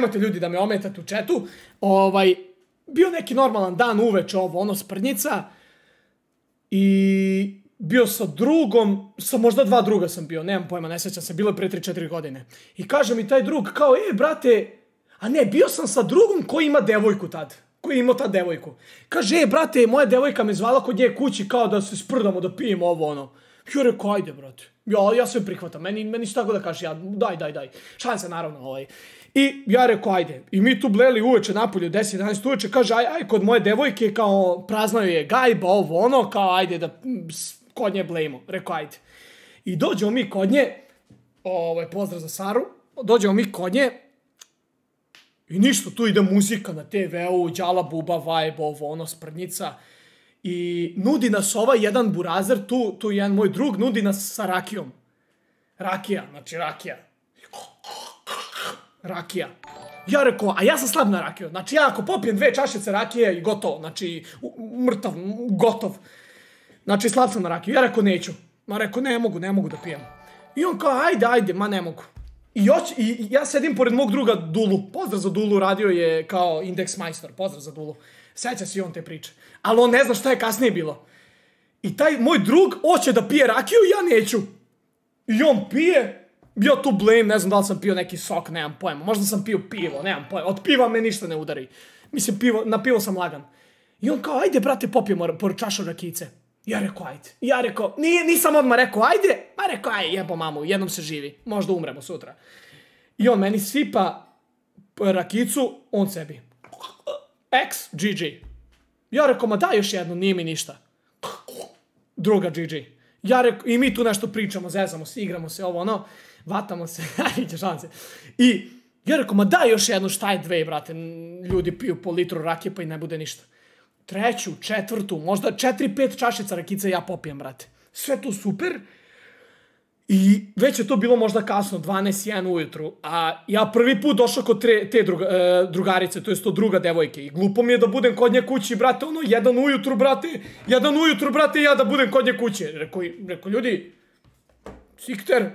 nemojte ljudi da me ometate u četu, ovaj, bio neki normalan dan uveče ovo, ono sprnjica, i bio sa drugom, sa možda dva druga sam bio, nemam pojma, ne sećam se, bilo je pre 3-4 godine. I kaže mi taj drug, kao, e, brate, a ne, bio sam sa drugom koji ima devojku tad, koji ima ta devojku. Kaže, e, brate, moja devojka me zvala kod nje kući kao da se sprdamo, da pijemo ovo, ono. Ja rekao, ajde, brate. Ja, ja sve prihvatam, meni, meni šta god da kaže, ja, daj, daj, daj. Šalim se, naravno, ovaj. I ja rekao, ajde. I mi tu bleli uveče napolje, 10-11 uveče, kaže, aj, aj, kod moje devojke, kao, praznaju je gajba, ovo, ono, kao, ajde da ps, kod nje blejimo. Rekao, ajde. I dođemo mi kod nje, ovaj, pozdrav za Saru, dođemo mi kod nje, i ništa, tu ide muzika na TV-u, Đala Buba, vibe, ovo, ono, sprnjica. I nudi nas ovaj jedan burazer, tu, tu jedan moj drug, nudi nas sa rakijom. Rakija, znači rakija rakija. Ja rekao, a ja sam slab na rakiju. Znači, ja ako popijem dve čašice rakije i gotovo, znači, mrtav, gotov. Znači, slab sam na rakiju. Ja rekao, neću. Ma rekao, ne mogu, ne mogu da pijem. I on kao, ajde, ajde, ma ne mogu. I, još, I ja sedim pored mog druga Dulu. Pozdrav za Dulu, radio je kao Index Meister. Pozdrav za Dulu. Seća se on te priče. Ali on ne zna šta je kasnije bilo. I taj moj drug hoće da pije rakiju, ja neću. I on pije, bio tu blame, ne znam da li sam pio neki sok, nemam pojma. Možda sam pio pivo, nemam pojma. Od piva me ništa ne udari. Mislim, pivo, na pivo sam lagan. I on kao, ajde, brate, popijemo por čašu rakice. Ja rekao, ajde. Ja rekao, nije, nisam odmah rekao, ajde. Pa rekao, ajde, jebo mamu, jednom se živi. Možda umremo sutra. I on meni sipa rakicu, on sebi. X, GG. Ja rekao, ma daj još jednu, nije mi ništa. Druga GG. Ja rekao, i mi tu nešto pričamo, zezamo se, igramo se, ovo ono vatamo se, neće šanse. I ja rekao, ma daj još jednu, šta je dve, brate, ljudi piju po litru rakije pa i ne bude ništa. Treću, četvrtu, možda četiri, pet čašica rakice ja popijem, brate. Sve to super, I već je to bilo možda kasno, 12.1 ujutru, a ja prvi put došao kod tre, te druga, e, drugarice, to je to druga devojke, i glupo mi je da budem kod nje kući, brate, ono, jedan ujutru, brate, jedan ujutru, brate, ja da budem kod nje kući. Rekao, rekao ljudi, Sikter,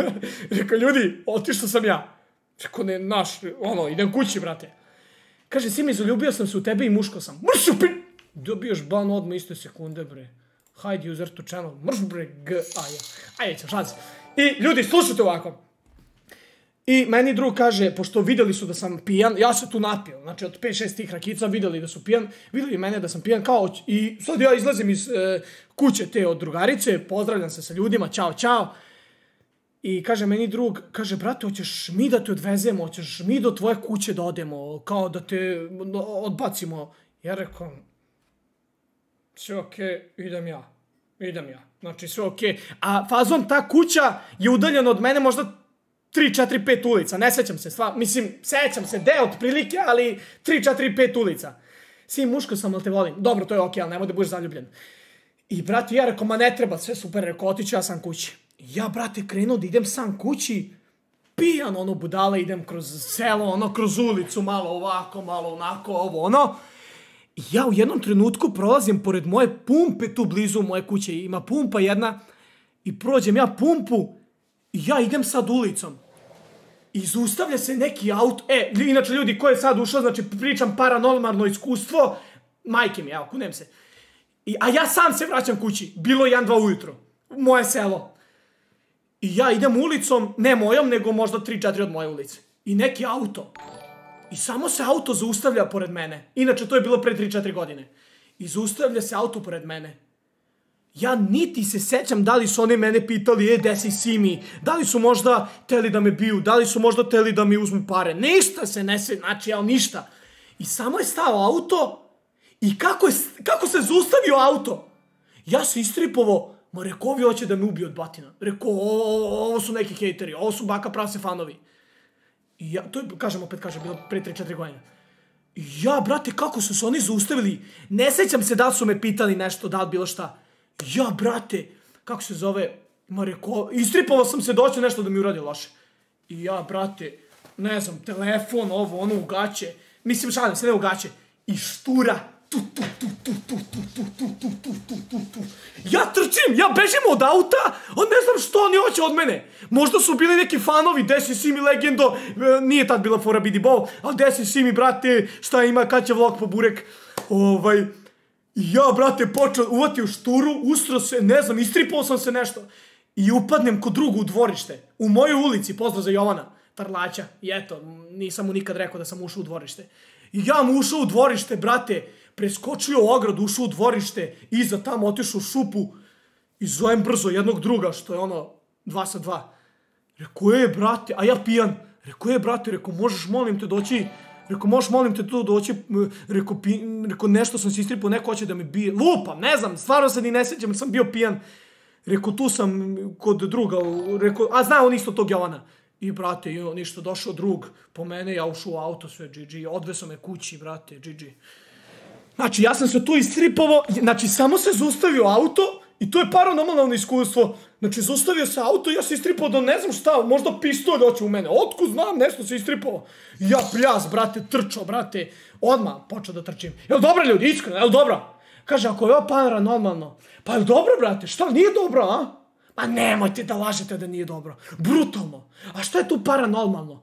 Rekao, ljudi, otišao sam ja. Rekao, ne, naš, ono, idem kući, brate. Kaže, Simi, zaljubio sam se u tebe i muško sam. Mršu, pi! Dobiješ ban odmah iste sekunde, bre. Hajde, user to channel. Mrš, bre, g, a ja. Ajde, ćeš, šans. I, ljudi, slušajte ovako. I meni drug kaže, pošto videli su da sam pijan, ja se tu napio, znači od 5-6 tih rakica videli da su pijan, videli mene da sam pijan, kao, i sad ja izlazim iz e, kuće te od drugarice, pozdravljam se sa ljudima, čao, čao, I kaže meni drug, kaže, brate, hoćeš mi da te odvezemo, hoćeš mi do tvoje kuće da odemo, kao da te odbacimo. Ja rekao, sve okej, okay, idem ja. Idem ja. Znači, sve okej. Okay. A fazon, ta kuća je udaljena od mene možda 3, 4, 5 ulica. Ne sećam se, stvar, mislim, sećam se deo otprilike, ali 3, 4, 5 ulica. Svi muško sam, ali te volim. Dobro, to je okej, okay, ali nemoj da budeš zaljubljen. I brate, ja rekao, ma ne treba, sve super, rekao, otiću, ja sam kući ja, brate, krenuo da idem sam kući, pijan, ono, budala, idem kroz selo, ono, kroz ulicu, malo ovako, malo onako, ovo, ono. ja u jednom trenutku prolazim pored moje pumpe, tu blizu moje kuće ima pumpa jedna, i prođem ja pumpu, i ja idem sad ulicom. I zaustavlja se neki auto, e, inače ljudi, ko je sad ušao, znači pričam paranormalno iskustvo, majke mi, evo, kunem se. I, a ja sam se vraćam kući, bilo je 1-2 ujutro, moje selo. I ja idem ulicom, ne mojom, nego možda 3-4 od moje ulice. I neki auto. I samo se auto zaustavlja pored mene. Inače, to je bilo pre 3-4 godine. I zaustavlja se auto pored mene. Ja niti se sećam da li su oni mene pitali, e, gde si Simi? Da li su možda teli da me biju? Da li su možda teli da mi uzmu pare? Ništa se ne se, znači, jel, ništa. I samo je stao auto i kako, je, kako se zaustavio auto? Ja se istripovo, ma reko ovi hoće da me ubiju od batina. Reko, ovo su neki hejteri, ovo su baka prase fanovi. I ja, to je, kažem, opet kažem, bilo pre 3-4 godine. I ja, brate, kako su se oni zaustavili? Ne sećam se da su me pitali nešto, da bilo šta. Ja, brate, kako se zove, ma reko, istripao sam se, doći da nešto da mi uradi loše. I ja, brate, ne znam, telefon, ovo, ono, ugaće. Mislim, šalim se, ne ugaće. I štura, tu, tu, tu, tu, tu, tu, tu, tu, Ja trčim, ja bežim od auta, on ne znam što oni hoće od mene. Možda su bili neki fanovi, desi Simi legendo, e, nije tad bila fora Bidi Ball, ali desi Simi, brate, šta ima, kad će vlog po burek, ovaj... Ja, brate, počeo, uvatio šturu, ustro se, ne znam, istripao sam se nešto. I upadnem kod drugu u dvorište, u mojoj ulici, pozdrav za Jovana, tarlaća. I eto, nisam mu nikad rekao da sam ušao u dvorište. I ja mu ušao u dvorište, brate, preskočio ogradu, ušao u dvorište, iza tamo otišao u šupu i zovem brzo jednog druga, što je ono, dva sa dva. Rekao je, brate, a ja pijan. Rekao je, brate, rekao, možeš, molim te, doći Reko, možeš molim te tu doći, reko, pi, reko nešto sam se istripao, neko hoće da me bije. Lupa, ne znam, stvarno se ni ne sjećam, sam bio pijan. Reko, tu sam kod druga, reko, a zna on isto tog Jovana. I brate, jo, ništa, došao drug po mene, ja ušao u auto, sve, GG, odveso me kući, brate, GG. Znači, ja sam se tu istripovao, znači, samo se zaustavio auto i to je paranormalno iskustvo. Znači, zaustavio se auto, ja se istripao da ne znam šta, možda pištolj hoće u mene. Otku znam, nešto se istripao. Ja pljas, brate, trčao, brate. Odmah počeo da trčim. Jel dobro, ljudi, iskreno, jel dobro? Kaže, ako je ovo paranormalno, pa jel dobro, brate, šta, nije dobro, a? Ma nemojte da lažete da nije dobro. Brutalno. A šta je tu paranormalno?